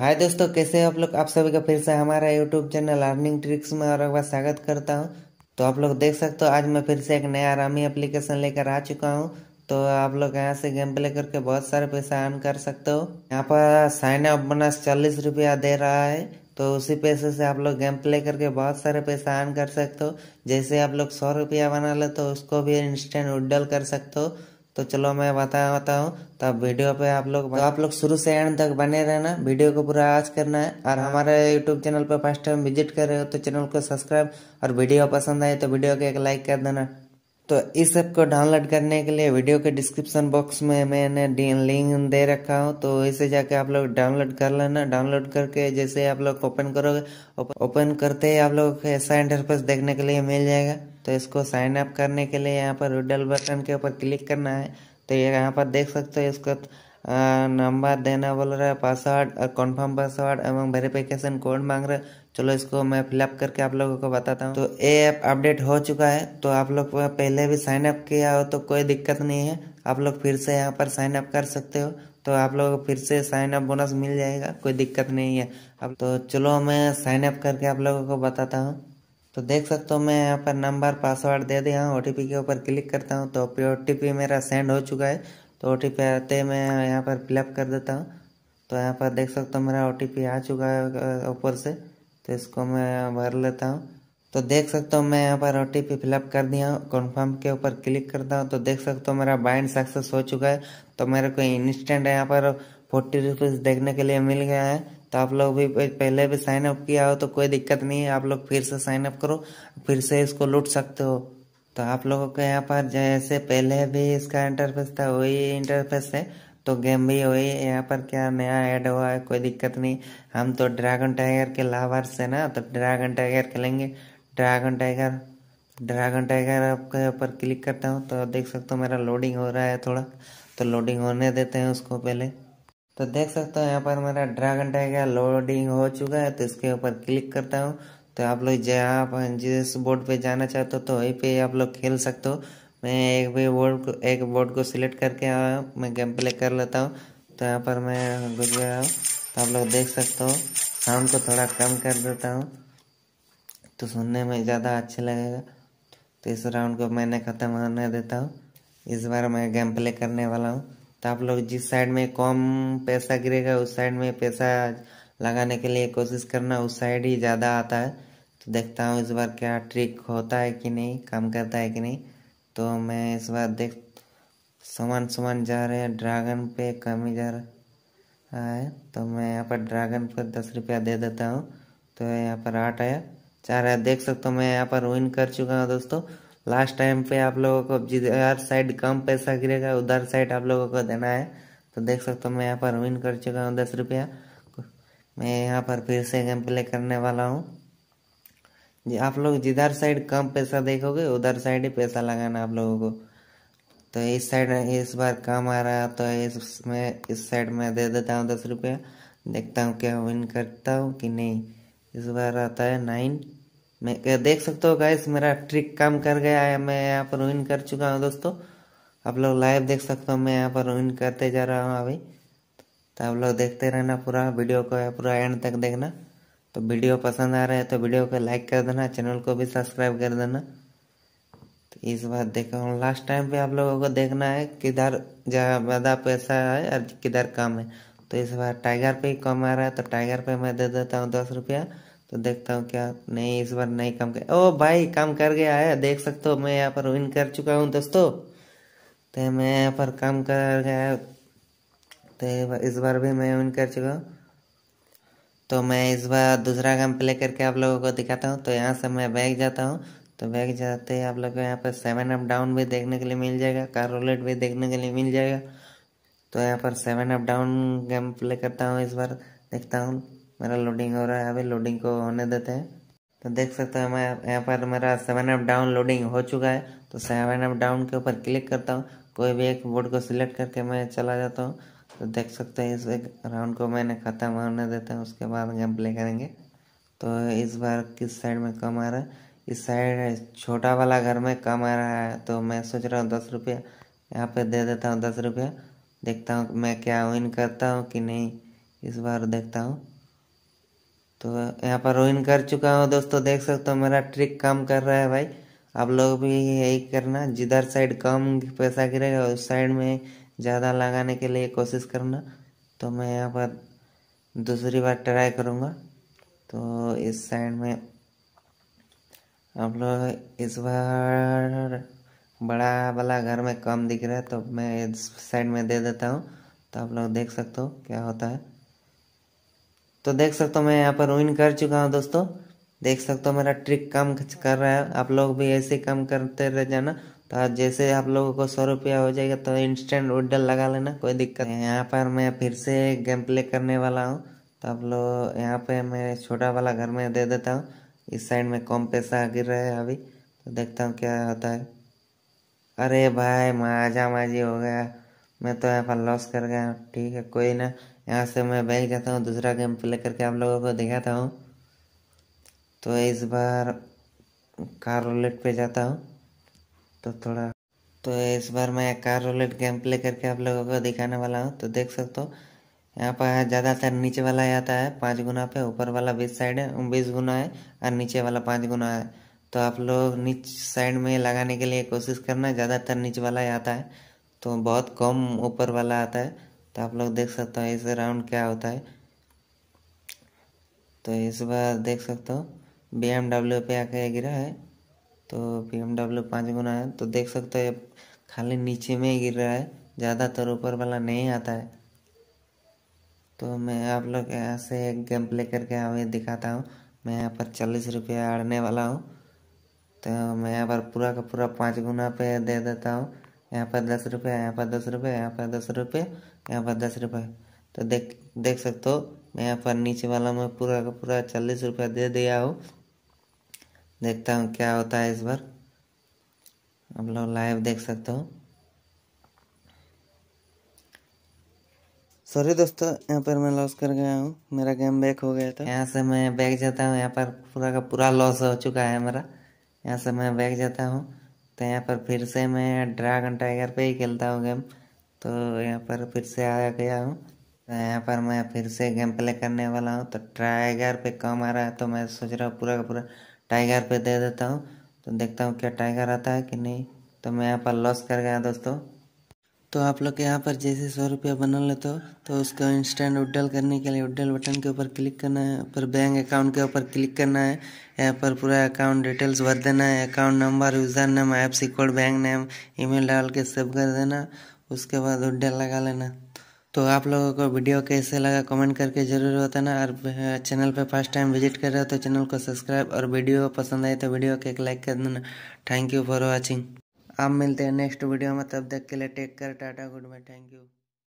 हाय दोस्तों कैसे हैं आप लोग आप सभी का फिर से हमारा यूट्यूब चैनल लर्निंग ट्रिक्स में और एक बार स्वागत करता हूँ तो आप लोग देख सकते हो आज मैं फिर से एक नया आरामी एप्लीकेशन लेकर आ चुका हूँ तो आप लोग यहाँ से गेम प्ले करके बहुत सारे पैसा अर्न कर सकते हो यहाँ पर साइन अप बोनस चालीस रुपया दे रहा है तो उसी पैसे से आप लोग गेम प्ले करके बहुत सारे पैसा अर्न कर सकते हो जैसे आप लोग सौ रुपया बना ले तो उसको भी इंस्टेंट उड्डल कर सकते हो तो चलो मैं बताता हूँ तब वीडियो पे आप लोग तो आप लोग शुरू से एंड तक बने रहना वीडियो को पूरा आज करना है और हमारे यूट्यूब चैनल पर फर्स्ट टाइम विजिट कर रहे हो तो चैनल को सब्सक्राइब और वीडियो पसंद आए तो वीडियो को एक लाइक कर देना तो इस ऐप को डाउनलोड करने के लिए वीडियो के डिस्क्रिप्शन बॉक्स में मैंने लिंक दे रखा हूँ तो इसे जाके आप लोग डाउनलोड कर लेना डाउनलोड करके जैसे आप लोग ओपन करोगे ओपन करते ही आप लोग ऐसा इंटरफेस देखने के लिए मिल जाएगा तो इसको साइन अप करने के लिए यहाँ पर रिडल बटन के ऊपर क्लिक करना है तो ये यहाँ पर देख सकते हो इसको नंबर देना बोल रहा है पासवर्ड और कॉन्फर्म पासवर्ड एवं वेरिफिकेशन कोड मांग रहा है चलो इसको मैं फिलअप करके आप लोगों को बताता हूँ तो ये ऐप अपडेट हो चुका है तो आप लोग पहले भी साइन अप किया हो तो कोई दिक्कत नहीं है आप लोग फिर से यहाँ पर साइन अप कर सकते हो तो आप लोग को फिर से साइन अप बोनस मिल जाएगा कोई दिक्कत नहीं है अब तो चलो मैं साइन अप करके आप लोगों को बताता हूँ तो देख सकते हो मैं यहाँ पर नंबर पासवर्ड दे दिया हूँ ओ के ऊपर क्लिक करता हूँ तो ओ मेरा सेंड हो चुका है तो ओ टी आते मैं यहाँ पर फिलअप कर देता हूँ तो यहाँ पर देख सकते हो मेरा ओ आ चुका है ऊपर से तो इसको मैं भर लेता हूँ तो देख सकते हो मैं यहाँ पर ओ टी पी फिलअप कर दिया हूँ कन्फर्म के ऊपर क्लिक करता हूँ तो देख सकते हो मेरा बाइंड सक्सेस हो चुका है तो मेरे को इंस्टेंट यहाँ पर फोर्टी रुपीज़ देखने के लिए मिल गया है तो आप लोग भी पहले भी साइन अप किया हो तो कोई दिक्कत नहीं है आप लोग फिर से साइन अप करो फिर से इसको लूट सकते हो तो आप लोगों के यहाँ पर जैसे पहले भी इसका इंटरफेस था वही इंटरफेस है तो गेम भी वही यहाँ पर क्या नया ऐड हुआ है कोई दिक्कत नहीं हम तो ड्रैगन टाइगर के लावर से ना तो ड्रैगन टाइगर खेलेंगे ड्रैगन टाइगर ड्रैगन टाइगर आपके ऊपर क्लिक करता हूँ तो देख सकते हो मेरा लोडिंग हो रहा है थोड़ा तो लोडिंग होने देते हैं उसको पहले तो देख सकते हो यहाँ पर मेरा ड्रैगन टैग है लोडिंग हो चुका है तो इसके ऊपर क्लिक करता हूँ तो आप लोग जहाँ आप जिस बोर्ड पे जाना चाहते हो तो वहीं पे आप लोग खेल सकते हो मैं एक भी बोर्ड को एक बोर्ड को सिलेक्ट करके आया मैं गेम प्ले कर लेता हूँ तो यहाँ पर मैं घुस गया हूँ तो आप लोग देख सकते हो साउंड को थोड़ा कम कर देता हूँ तो सुनने में ज़्यादा अच्छा लगेगा तो इस राउंड को मैंने ख़त्म होने देता हूँ इस बार मैं गेम प्ले करने वाला हूँ तो आप लोग जिस साइड में कम पैसा गिरेगा उस साइड में पैसा लगाने के लिए कोशिश करना उस साइड ही ज़्यादा आता है तो देखता हूँ इस बार क्या ट्रिक होता है कि नहीं काम करता है कि नहीं तो मैं इस बार देख समान समान जा रहे हैं ड्रैगन पे कम ही जा रहा है तो मैं यहाँ पर ड्रैगन पर दस रुपया दे देता हूँ तो यहाँ पर आठ आया चार आया देख सकते हो मैं यहाँ पर विन कर चुका हूँ दोस्तों लास्ट टाइम पे आप लोगों को जिधर साइड कम पैसा गिरेगा उधर साइड आप लोगों को देना है तो देख सकते हो मैं यहाँ पर विन कर चुका हूँ दस रुपया मैं यहाँ पर फिर से गेम प्ले करने वाला हूँ जी आप लोग जिधर साइड कम पैसा देखोगे उधर साइड ही पैसा लगाना आप लोगों को तो इस साइड इस बार कम आ रहा है तो इसमें इस साइड में दे देता हूँ दस रुपया देखता हूँ क्या विन करता हूँ कि नहीं इस बार आता है नाइन मैं देख सकते हो गाइस मेरा ट्रिक काम कर गया है मैं यहाँ पर विन कर चुका हूँ दोस्तों आप लोग लाइव देख सकते हो मैं यहाँ पर विन करते जा रहा हूँ अभी तो आप लोग देखते रहना पूरा वीडियो को पूरा एंड तक देखना तो वीडियो पसंद आ रहा है तो वीडियो को लाइक कर देना चैनल को भी सब्सक्राइब कर देना तो इस बार देखा हूँ लास्ट टाइम भी आप लोगों को देखना है किधर ज़्यादा पैसा है और किधर कम है तो इस बार टाइगर पे ही कम आ रहा है तो टाइगर पे मैं दे देता हूँ दस रुपया तो देखता हूँ क्या नहीं इस बार नहीं काम कर ओ भाई काम कर गया है देख सकते हो मैं यहाँ पर विन कर चुका हूँ दोस्तों तो मैं यहाँ पर काम कर गया तो इस बार भी मैं विन कर चुका हूँ तो मैं इस बार दूसरा काम प्ले करके आप लोगों को दिखाता हूँ तो यहाँ से मैं बैग जाता हूँ तो बैग जाते ही आप लोग को यहाँ पर सेवन अप डाउन भी देखने के लिए मिल जाएगा कार रोलेट भी देखने के लिए मिल जाएगा तो यहाँ पर seven up down game play करता हूँ इस बार देखता हूँ मेरा लोडिंग हो रहा है अभी लोडिंग को होने देते हैं तो देख सकते हैं मैं यहाँ पर मेरा सेवन एफ डाउन लोडिंग हो चुका है तो सेवन एफ डाउन के ऊपर क्लिक करता हूँ कोई भी एक बोर्ड को सिलेक्ट करके मैं चला जाता हूँ तो देख सकते हैं इस एक राउंड को मैंने ख़त्म होने देता हूँ उसके बाद गेम प्ले करेंगे तो इस बार किस साइड में कम आ रहा है इस साइड छोटा वाला घर में कम आ रहा है तो मैं सोच रहा हूँ दस रुपया यहाँ पर दे देता हूँ दस रुपया देखता हूँ मैं क्या विन करता हूँ कि नहीं इस बार देखता हूँ तो यहाँ पर रोइन कर चुका हूँ दोस्तों देख सकते हो मेरा ट्रिक काम कर रहा है भाई आप लोग भी यही करना जिधर साइड कम पैसा गिरेगा उस साइड में ज़्यादा लगाने के लिए कोशिश करना तो मैं यहाँ पर दूसरी बार ट्राई करूँगा तो इस साइड में आप लोग इस बार बड़ा वाला घर में कम दिख रहा है तो मैं इस साइड में दे देता हूँ तो आप लोग देख सकते हो क्या होता है तो देख सकते हो मैं यहाँ पर विन कर चुका हूँ दोस्तों देख सकते हो मेरा ट्रिक काम कर रहा है आप लोग भी ऐसे काम करते रह जाना तो जैसे आप लोगों को सौ रुपया हो जाएगा तो इंस्टेंट उडल लगा लेना कोई दिक्कत नहीं यहाँ पर मैं फिर से गेम प्ले करने वाला हूँ तो आप लोग यहाँ पे मैं छोटा वाला घर में दे देता हूँ इस साइड में कम पैसा गिर रहा है अभी तो देखता हूँ क्या होता है अरे भाई माजा माजी हो गया मैं तो यहाँ पर लॉस कर गया ठीक है कोई ना यहाँ से मैं बैग जाता हूँ दूसरा गेम प्ले करके आप लोगों को दिखाता हूँ तो इस बार कार रोलेट पे जाता हूँ तो थोड़ा तो इस बार मैं कार रोलेट गेम प्ले करके आप लोगों को दिखाने वाला हूँ तो देख सकते हो यहाँ पर ज़्यादातर नीचे वाला ही आता है पाँच गुना पे ऊपर वाला बीस साइड है बीस गुना है और नीचे वाला पाँच गुना है तो आप लोग नीच साइड में लगाने के लिए कोशिश करना ज़्यादातर नीचे वाला ही आता है तो बहुत कम ऊपर वाला आता है तो आप लोग देख सकते हो इस राउंड क्या होता है तो इस बार देख सकते हो बी एम डब्ल्यू पे आके गिरा है तो बी एम डब्ल्यू पाँच गुना है तो देख सकते हो ये खाली नीचे में ही गिर रहा है ज़्यादातर ऊपर वाला नहीं आता है तो मैं आप लोग यहाँ से एक गेम प्ले करके हमें दिखाता हूँ मैं यहाँ पर चालीस रुपया अड़ने वाला हूँ तो मैं यहाँ पर पूरा का पूरा पाँच गुना पे दे देता हूँ यहाँ पर दस रुपये यहाँ पर दस रुपये यहाँ पर दस रुपये यहाँ पर दस रुपये तो देख देख सकते हो मैं यहाँ पर नीचे वाला में पूरा का पूरा चालीस रुपया दे दिया हूँ देखता हूँ क्या होता है इस बार आप लोग लाइव देख सकते हो सॉरी दोस्तों यहाँ पर मैं लॉस कर गया हूँ मेरा गेम बैक हो गया था यहाँ से मैं बैग जाता हूँ यहाँ पर पूरा का पूरा लॉस हो चुका है मेरा यहाँ से मैं बैग जाता हूँ तो यहाँ पर फिर से मैं ड्रैगन टाइगर पे ही खेलता हूँ गेम तो यहाँ पर फिर से आ गया हूँ तो यहाँ पर मैं फिर से गेम प्ले करने वाला हूँ तो टाइगर पे कम आ रहा है तो मैं सोच रहा हूँ पूरा का पूरा टाइगर पे दे देता हूँ तो देखता हूँ क्या टाइगर आता है कि नहीं तो मैं यहाँ पर लॉस कर गया दोस्तों तो आप लोग यहाँ पर जैसे सौ रुपया बना लेते हो तो उसको इंस्टेंट उड्डल करने के लिए उड्डल बटन के ऊपर क्लिक करना है पर बैंक अकाउंट के ऊपर क्लिक करना है यहाँ पर पूरा अकाउंट डिटेल्स भर देना है account number user name app code bank name email डाल के सेव कर देना उसके बाद उड्डल लगा लेना तो आप लोगों को वीडियो कैसे लगा कमेंट करके ज़रूर बताना और चैनल पर फर्स्ट टाइम विजिट कर रहे हो तो चैनल को सब्सक्राइब और वीडियो पसंद आए तो वीडियो को एक लाइक कर देना थैंक यू फॉर वॉचिंग आप मिलते हैं नेक्स्ट वीडियो में तब देख के लिए टेक कर tata goodbye thank you